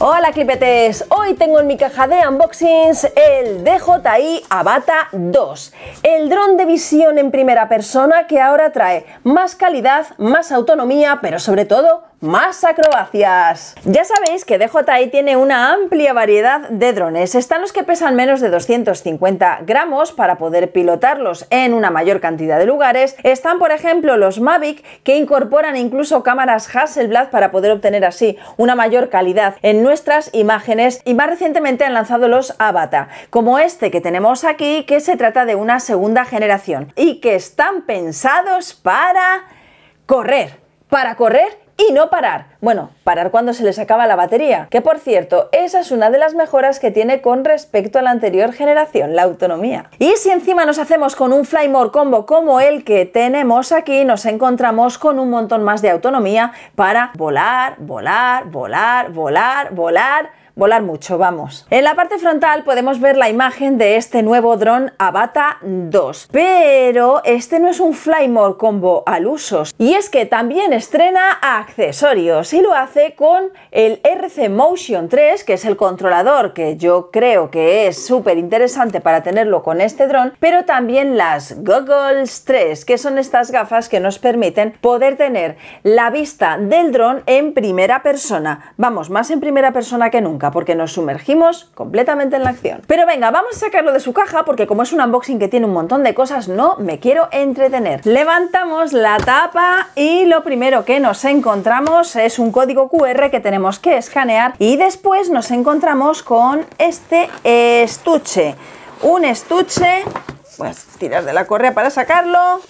Hola clipetes, hoy tengo en mi caja de unboxings el DJI Avata 2, el dron de visión en primera persona que ahora trae más calidad, más autonomía, pero sobre todo más acrobacias. Ya sabéis que DJI tiene una amplia variedad de drones. Están los que pesan menos de 250 gramos para poder pilotarlos en una mayor cantidad de lugares. Están, por ejemplo, los Mavic que incorporan incluso cámaras Hasselblad para poder obtener así una mayor calidad en nuestras imágenes y más recientemente han lanzado los Avatar, como este que tenemos aquí, que se trata de una segunda generación y que están pensados para correr, para correr y no parar. Bueno, parar cuando se les acaba la batería, que por cierto, esa es una de las mejoras que tiene con respecto a la anterior generación, la autonomía. Y si encima nos hacemos con un Flymore Combo como el que tenemos aquí, nos encontramos con un montón más de autonomía para volar, volar, volar, volar, volar volar mucho, vamos. En la parte frontal podemos ver la imagen de este nuevo dron Avata 2, pero este no es un fly more combo al uso, y es que también estrena accesorios y lo hace con el RC Motion 3, que es el controlador que yo creo que es súper interesante para tenerlo con este dron, pero también las Goggles 3, que son estas gafas que nos permiten poder tener la vista del dron en primera persona, vamos, más en primera persona que nunca porque nos sumergimos completamente en la acción. Pero venga, vamos a sacarlo de su caja porque como es un unboxing que tiene un montón de cosas, no me quiero entretener. Levantamos la tapa y lo primero que nos encontramos es un código QR que tenemos que escanear y después nos encontramos con este estuche. Un estuche pues tirar de la correa para sacarlo,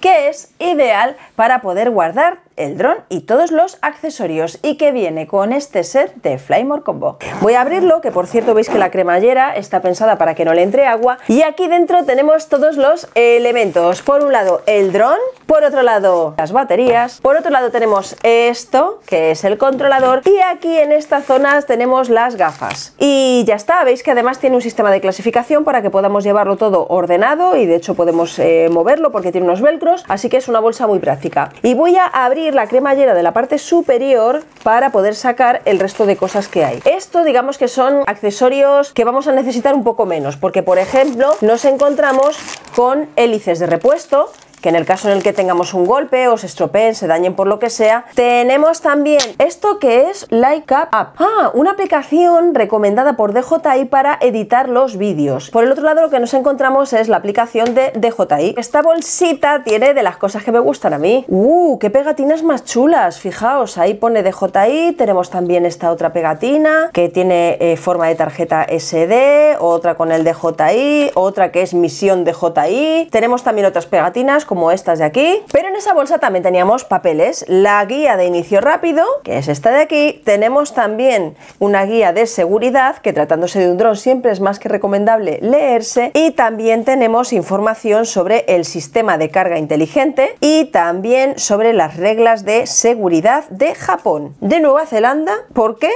que es ideal para poder guardar el dron y todos los accesorios y que viene con este set de Flymore Combo. Voy a abrirlo, que por cierto veis que la cremallera está pensada para que no le entre agua y aquí dentro tenemos todos los elementos. Por un lado el dron, por otro lado, las baterías. Por otro lado tenemos esto, que es el controlador. Y aquí en esta zona tenemos las gafas. Y ya está, veis que además tiene un sistema de clasificación para que podamos llevarlo todo ordenado y de hecho podemos eh, moverlo porque tiene unos velcros, así que es una bolsa muy práctica. Y voy a abrir la cremallera de la parte superior para poder sacar el resto de cosas que hay. Esto digamos que son accesorios que vamos a necesitar un poco menos, porque por ejemplo nos encontramos con hélices de repuesto que en el caso en el que tengamos un golpe o se estropeen, se dañen por lo que sea. Tenemos también esto que es Up App. Ah, una aplicación recomendada por DJI para editar los vídeos. Por el otro lado lo que nos encontramos es la aplicación de DJI. Esta bolsita tiene de las cosas que me gustan a mí. ¡Uh! ¡Qué pegatinas más chulas! Fijaos, ahí pone DJI, tenemos también esta otra pegatina que tiene eh, forma de tarjeta SD, otra con el DJI, otra que es misión DJI. Tenemos también otras pegatinas como estas de aquí, pero en esa bolsa también teníamos papeles, la guía de inicio rápido, que es esta de aquí, tenemos también una guía de seguridad, que tratándose de un dron siempre es más que recomendable leerse, y también tenemos información sobre el sistema de carga inteligente y también sobre las reglas de seguridad de Japón. De Nueva Zelanda, ¿por qué?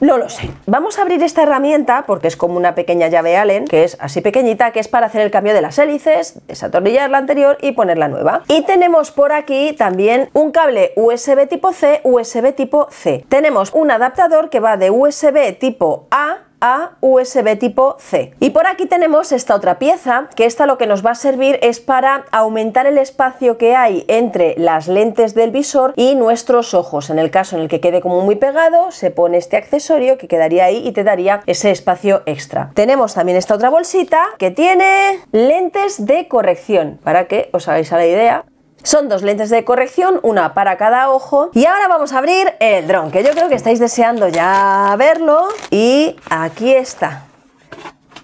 No lo sé. Vamos a abrir esta herramienta porque es como una pequeña llave Allen, que es así pequeñita, que es para hacer el cambio de las hélices, desatornillar la anterior y poner la nueva. Y tenemos por aquí también un cable USB tipo C, USB tipo C. Tenemos un adaptador que va de USB tipo A a USB tipo C. Y por aquí tenemos esta otra pieza, que esta lo que nos va a servir es para aumentar el espacio que hay entre las lentes del visor y nuestros ojos. En el caso en el que quede como muy pegado, se pone este accesorio que quedaría ahí y te daría ese espacio extra. Tenemos también esta otra bolsita que tiene lentes de corrección, para que os hagáis a la idea son dos lentes de corrección, una para cada ojo. Y ahora vamos a abrir el dron, que yo creo que estáis deseando ya verlo. Y aquí está.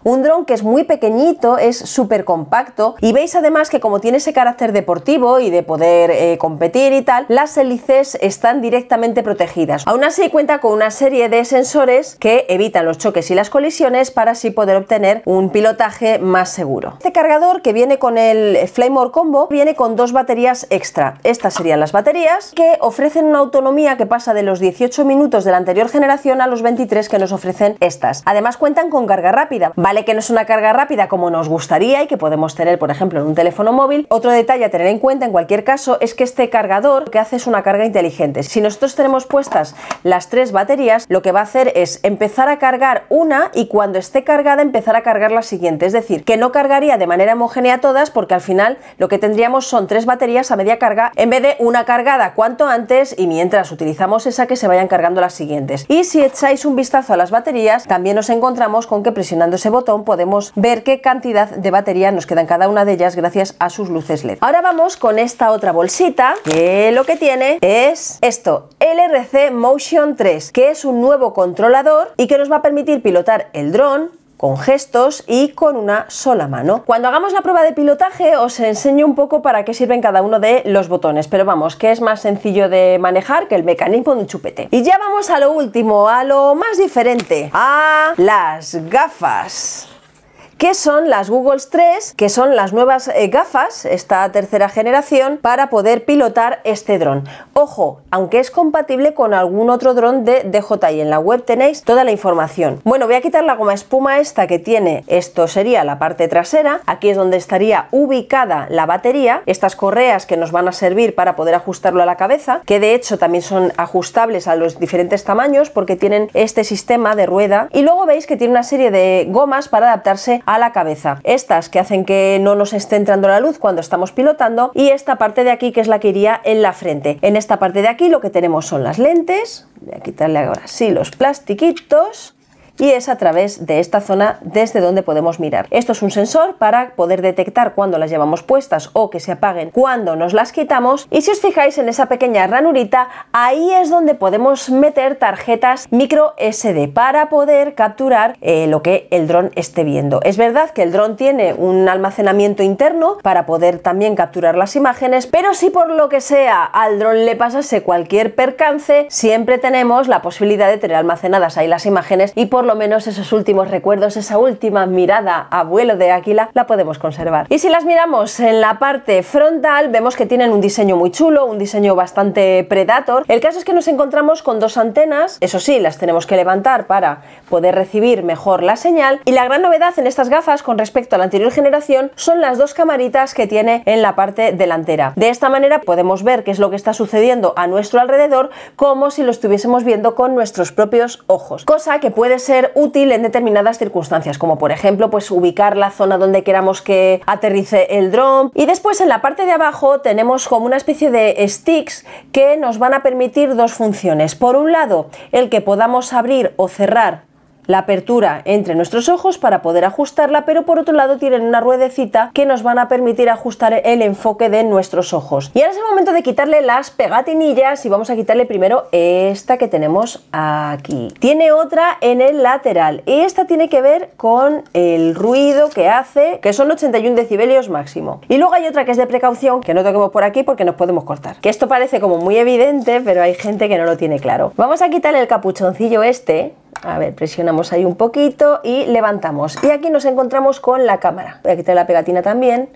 Un dron que es muy pequeñito, es súper compacto y veis además que como tiene ese carácter deportivo y de poder eh, competir y tal, las hélices están directamente protegidas. Aún así cuenta con una serie de sensores que evitan los choques y las colisiones para así poder obtener un pilotaje más seguro. Este cargador que viene con el Flamor Combo viene con dos baterías extra. Estas serían las baterías que ofrecen una autonomía que pasa de los 18 minutos de la anterior generación a los 23 que nos ofrecen estas. Además cuentan con carga rápida, vale que no es una carga rápida como nos gustaría y que podemos tener, por ejemplo, en un teléfono móvil. Otro detalle a tener en cuenta, en cualquier caso, es que este cargador lo que hace es una carga inteligente. Si nosotros tenemos puestas las tres baterías, lo que va a hacer es empezar a cargar una y cuando esté cargada empezar a cargar la siguiente. Es decir, que no cargaría de manera homogénea todas porque al final lo que tendríamos son tres baterías a media carga en vez de una cargada cuanto antes y mientras utilizamos esa que se vayan cargando las siguientes. Y si echáis un vistazo a las baterías, también nos encontramos con que presionando ese botón podemos ver qué cantidad de batería nos quedan cada una de ellas gracias a sus luces LED. Ahora vamos con esta otra bolsita que lo que tiene es esto, LRC Motion 3, que es un nuevo controlador y que nos va a permitir pilotar el dron con gestos y con una sola mano. Cuando hagamos la prueba de pilotaje os enseño un poco para qué sirven cada uno de los botones, pero vamos, que es más sencillo de manejar que el mecanismo de un chupete. Y ya vamos a lo último, a lo más diferente, a las gafas que son las Google 3, que son las nuevas eh, gafas, esta tercera generación, para poder pilotar este dron. Ojo, aunque es compatible con algún otro dron de DJI, en la web tenéis toda la información. Bueno, voy a quitar la goma espuma esta que tiene, esto sería la parte trasera, aquí es donde estaría ubicada la batería, estas correas que nos van a servir para poder ajustarlo a la cabeza, que de hecho también son ajustables a los diferentes tamaños porque tienen este sistema de rueda y luego veis que tiene una serie de gomas para adaptarse a la cabeza. Estas que hacen que no nos esté entrando la luz cuando estamos pilotando y esta parte de aquí que es la que iría en la frente. En esta parte de aquí lo que tenemos son las lentes, voy a quitarle ahora sí los plastiquitos y es a través de esta zona desde donde podemos mirar. Esto es un sensor para poder detectar cuando las llevamos puestas o que se apaguen cuando nos las quitamos y si os fijáis en esa pequeña ranurita ahí es donde podemos meter tarjetas micro SD para poder capturar eh, lo que el dron esté viendo. Es verdad que el dron tiene un almacenamiento interno para poder también capturar las imágenes, pero si por lo que sea al dron le pasase cualquier percance, siempre tenemos la posibilidad de tener almacenadas ahí las imágenes y por lo menos esos últimos recuerdos, esa última mirada a vuelo de águila, la podemos conservar. Y si las miramos en la parte frontal, vemos que tienen un diseño muy chulo, un diseño bastante predator. El caso es que nos encontramos con dos antenas, eso sí, las tenemos que levantar para poder recibir mejor la señal. Y la gran novedad en estas gafas con respecto a la anterior generación son las dos camaritas que tiene en la parte delantera. De esta manera podemos ver qué es lo que está sucediendo a nuestro alrededor como si lo estuviésemos viendo con nuestros propios ojos, cosa que puede ser útil en determinadas circunstancias, como por ejemplo, pues ubicar la zona donde queramos que aterrice el dron. Y después en la parte de abajo tenemos como una especie de sticks que nos van a permitir dos funciones. Por un lado, el que podamos abrir o cerrar la apertura entre nuestros ojos para poder ajustarla, pero por otro lado tienen una ruedecita que nos van a permitir ajustar el enfoque de nuestros ojos. Y ahora es el momento de quitarle las pegatinillas y vamos a quitarle primero esta que tenemos aquí. Tiene otra en el lateral y esta tiene que ver con el ruido que hace, que son 81 decibelios máximo. Y luego hay otra que es de precaución, que no toquemos por aquí porque nos podemos cortar. Que esto parece como muy evidente, pero hay gente que no lo tiene claro. Vamos a quitarle el capuchoncillo este a ver, presionamos ahí un poquito y levantamos. Y aquí nos encontramos con la cámara. Voy a quitar la pegatina también.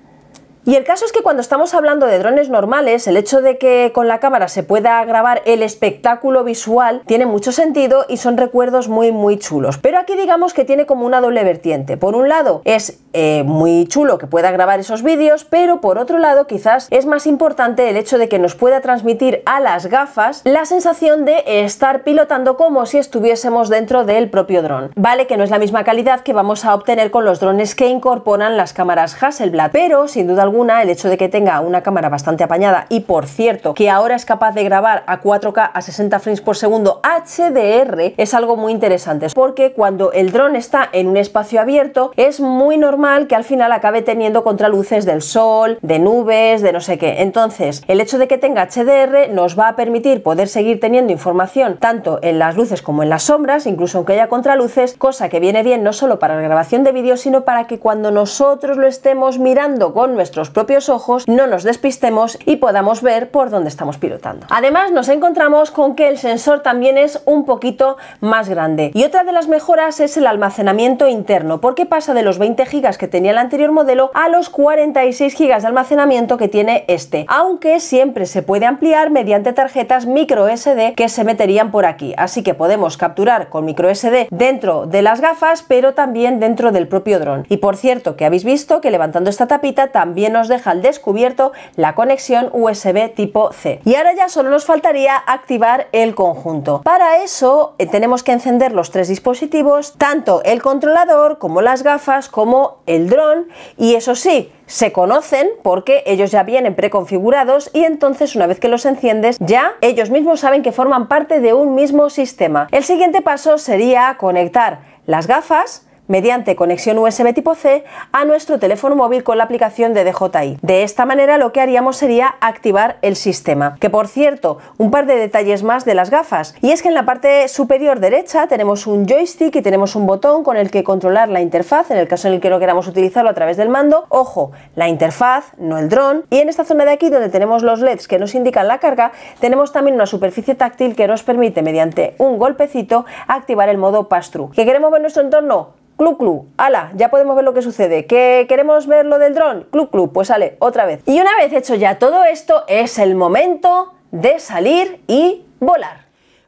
Y el caso es que cuando estamos hablando de drones normales, el hecho de que con la cámara se pueda grabar el espectáculo visual tiene mucho sentido y son recuerdos muy muy chulos. Pero aquí digamos que tiene como una doble vertiente. Por un lado es eh, muy chulo que pueda grabar esos vídeos, pero por otro lado quizás es más importante el hecho de que nos pueda transmitir a las gafas la sensación de estar pilotando como si estuviésemos dentro del propio dron. Vale que no es la misma calidad que vamos a obtener con los drones que incorporan las cámaras Hasselblad, pero sin duda alguna el hecho de que tenga una cámara bastante apañada y por cierto que ahora es capaz de grabar a 4K a 60 frames por segundo HDR es algo muy interesante porque cuando el dron está en un espacio abierto es muy normal que al final acabe teniendo contraluces del sol, de nubes, de no sé qué. Entonces, el hecho de que tenga HDR nos va a permitir poder seguir teniendo información tanto en las luces como en las sombras, incluso aunque haya contraluces, cosa que viene bien no solo para la grabación de vídeo, sino para que cuando nosotros lo estemos mirando con nuestros propios ojos, no nos despistemos y podamos ver por dónde estamos pilotando. Además, nos encontramos con que el sensor también es un poquito más grande. Y otra de las mejoras es el almacenamiento interno, porque pasa de los 20 GB que tenía el anterior modelo a los 46 GB de almacenamiento que tiene este, aunque siempre se puede ampliar mediante tarjetas micro SD que se meterían por aquí, así que podemos capturar con micro SD dentro de las gafas, pero también dentro del propio dron. Y por cierto, que habéis visto que levantando esta tapita también nos deja al descubierto la conexión USB tipo C. Y ahora ya solo nos faltaría activar el conjunto. Para eso eh, tenemos que encender los tres dispositivos, tanto el controlador como las gafas como el dron y eso sí, se conocen porque ellos ya vienen preconfigurados y entonces una vez que los enciendes ya ellos mismos saben que forman parte de un mismo sistema. El siguiente paso sería conectar las gafas mediante conexión USB tipo C a nuestro teléfono móvil con la aplicación de DJI. De esta manera lo que haríamos sería activar el sistema. Que por cierto, un par de detalles más de las gafas, y es que en la parte superior derecha tenemos un joystick y tenemos un botón con el que controlar la interfaz en el caso en el que no queramos utilizarlo a través del mando. Ojo, la interfaz, no el dron. Y en esta zona de aquí donde tenemos los LEDs que nos indican la carga, tenemos también una superficie táctil que nos permite mediante un golpecito activar el modo pass-through. ¿Que queremos ver nuestro entorno? clu clu, ala, ya podemos ver lo que sucede, ¿Qué queremos ver lo del dron, clu clu, pues sale otra vez. Y una vez hecho ya todo esto, es el momento de salir y volar.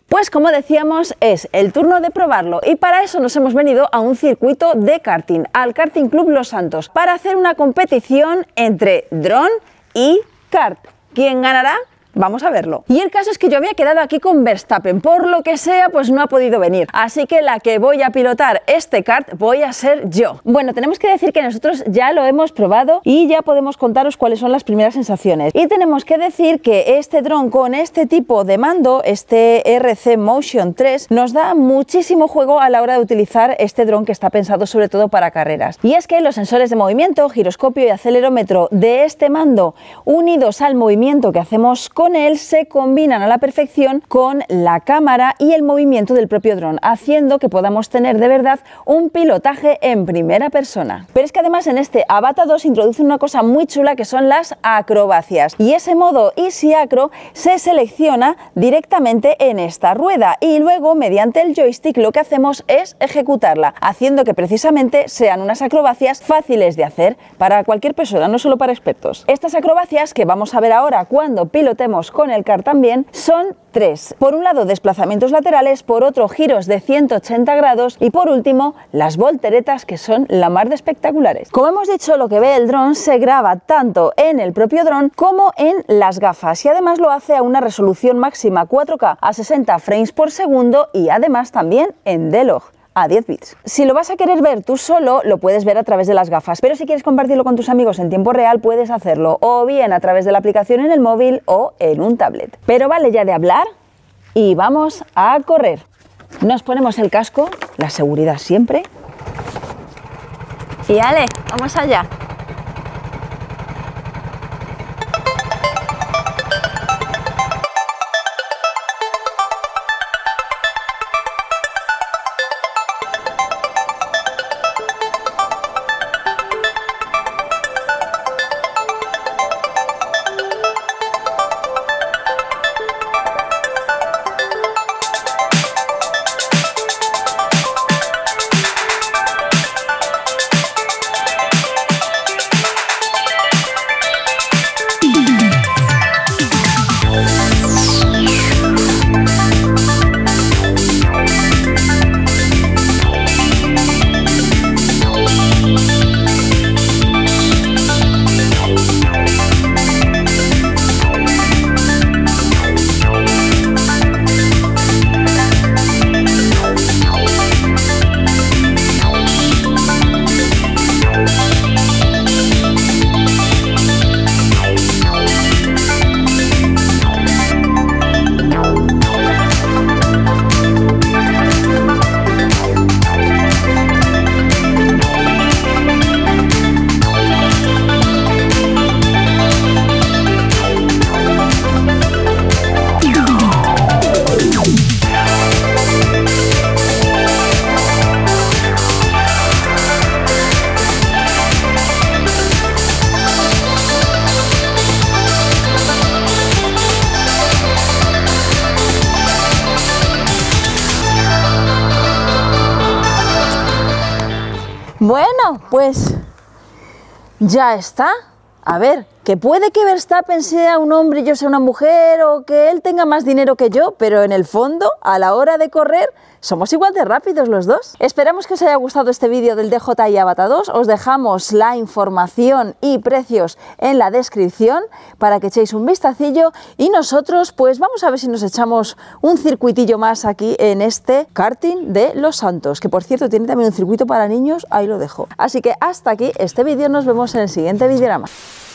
Pues como decíamos, es el turno de probarlo y para eso nos hemos venido a un circuito de karting, al Karting Club Los Santos, para hacer una competición entre dron y kart. ¿Quién ganará? Vamos a verlo. Y el caso es que yo había quedado aquí con Verstappen. Por lo que sea, pues no ha podido venir. Así que la que voy a pilotar este kart voy a ser yo. Bueno, tenemos que decir que nosotros ya lo hemos probado y ya podemos contaros cuáles son las primeras sensaciones. Y tenemos que decir que este dron con este tipo de mando, este RC Motion 3, nos da muchísimo juego a la hora de utilizar este dron que está pensado sobre todo para carreras. Y es que los sensores de movimiento, giroscopio y acelerómetro de este mando unidos al movimiento que hacemos con con él se combinan a la perfección con la cámara y el movimiento del propio dron, haciendo que podamos tener de verdad un pilotaje en primera persona. Pero es que además en este avatar 2 introduce una cosa muy chula que son las acrobacias y ese modo Easy Acro se selecciona directamente en esta rueda y luego mediante el joystick lo que hacemos es ejecutarla, haciendo que precisamente sean unas acrobacias fáciles de hacer para cualquier persona, no solo para expertos. Estas acrobacias que vamos a ver ahora cuando pilotemos con el CAR también son tres. Por un lado, desplazamientos laterales, por otro, giros de 180 grados y por último, las volteretas que son la mar de espectaculares. Como hemos dicho, lo que ve el dron se graba tanto en el propio dron como en las gafas y además lo hace a una resolución máxima 4K a 60 frames por segundo y además también en DeLog a 10 bits. Si lo vas a querer ver tú solo, lo puedes ver a través de las gafas, pero si quieres compartirlo con tus amigos en tiempo real, puedes hacerlo o bien a través de la aplicación en el móvil o en un tablet. Pero vale ya de hablar y vamos a correr. Nos ponemos el casco, la seguridad siempre. Y ale, vamos allá. Bueno, pues ya está. A ver, que puede que Verstappen sea un hombre y yo sea una mujer o que él tenga más dinero que yo, pero en el fondo, a la hora de correr, somos igual de rápidos los dos. Esperamos que os haya gustado este vídeo del DJI Avata 2. Os dejamos la información y precios en la descripción para que echéis un vistacillo y nosotros pues vamos a ver si nos echamos un circuitillo más aquí en este karting de Los Santos, que por cierto tiene también un circuito para niños, ahí lo dejo. Así que hasta aquí este vídeo, nos vemos en el siguiente vídeo más.